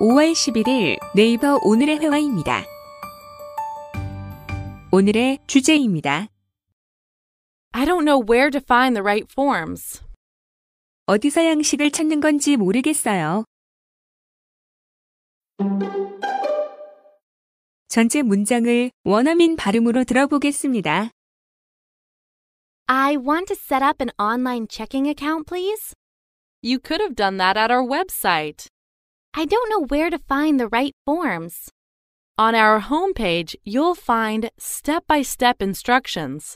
5월 11일 네이버 오늘의 회화입니다. 오늘의 주제입니다. I don't know where to find the right forms. 어디서 양식을 찾는 건지 모르겠어요. 전체 문장을 원어민 발음으로 들어보겠습니다. I want to set up an online checking account, please. You could have done that at our website. I don't know where to find the right forms. On our homepage, you'll find step by step instructions.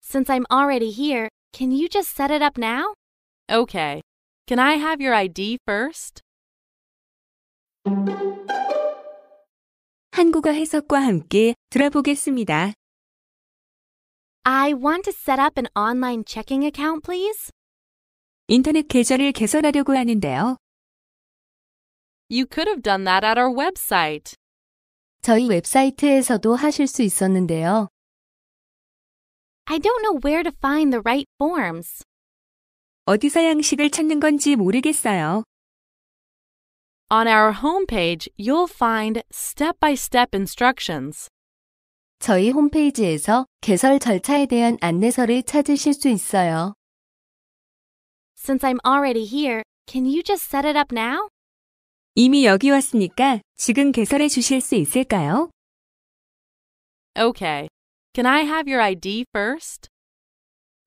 Since I'm already here, can you just set it up now? Okay. Can I have your ID first? 한국어 해석과 함께 들어보겠습니다. I want to set up an online checking account, please. 인터넷 계좌를 개설하려고 하는데요. You could have done that at our website. 저희 웹사이트에서도 하실 수 있었는데요. I don't know where to find the right forms. 어디서 양식을 찾는 건지 모르겠어요. On our homepage, you'll find step-by-step instructions. 저희 홈페이지에서 개설 절차에 대한 안내서를 찾으실 수 있어요. Since I'm already here, can you just set it up now? 이미 여기 왔으니까 지금 개설해 주실 수 있을까요? Okay. Can I have your ID first?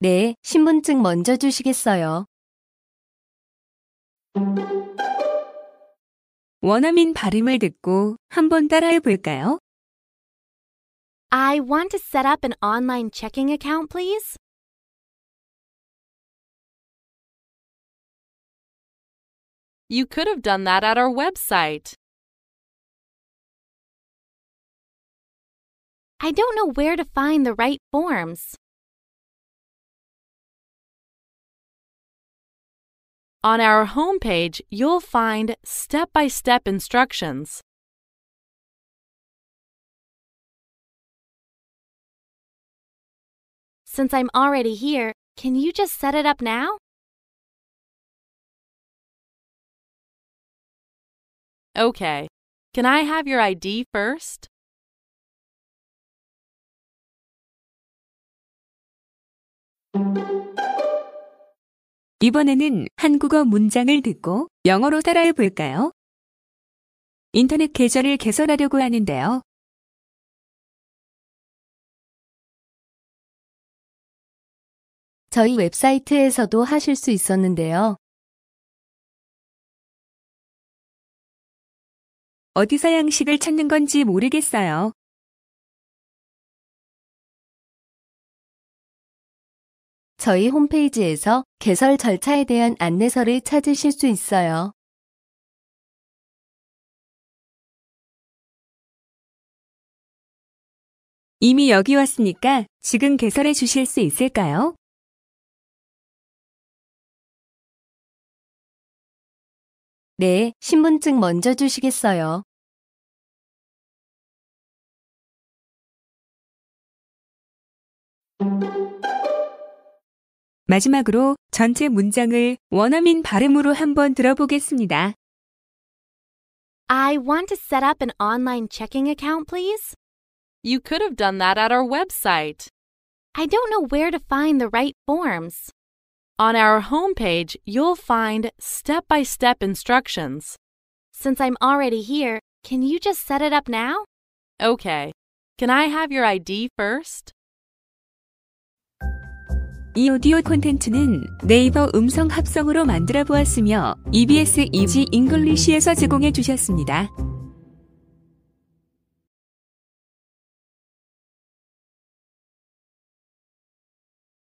네, 신분증 먼저 주시겠어요? 원어민 발음을 듣고 한번 따라해 볼까요? I want to set up an online checking account, please. You could have done that at our website. I don't know where to find the right forms. On our homepage, you'll find step by step instructions. Since I'm already here, can you just set it up now? Okay. Can I have your ID first? 저희 웹사이트에서도 하실 수 있었는데요. 어디서 양식을 찾는 건지 모르겠어요. 저희 홈페이지에서 개설 절차에 대한 안내서를 찾으실 수 있어요. 이미 여기 왔으니까 지금 개설해 주실 수 있을까요? 네, 신분증 먼저 주시겠어요? 마지막으로 전체 문장을 원어민 발음으로 한번 들어보겠습니다. I want to set up an online checking account, please. You could have done that at our website. I don't know where to find the right forms. On our homepage, you'll find step by step instructions. Since I'm already here, can you just set it up now? Okay. Can I have your ID first? 이 오디오 콘텐츠는 네이버 음성 합성으로 만들어 보았으며 EBS e 지 잉글리시에서 제공해 주셨습니다.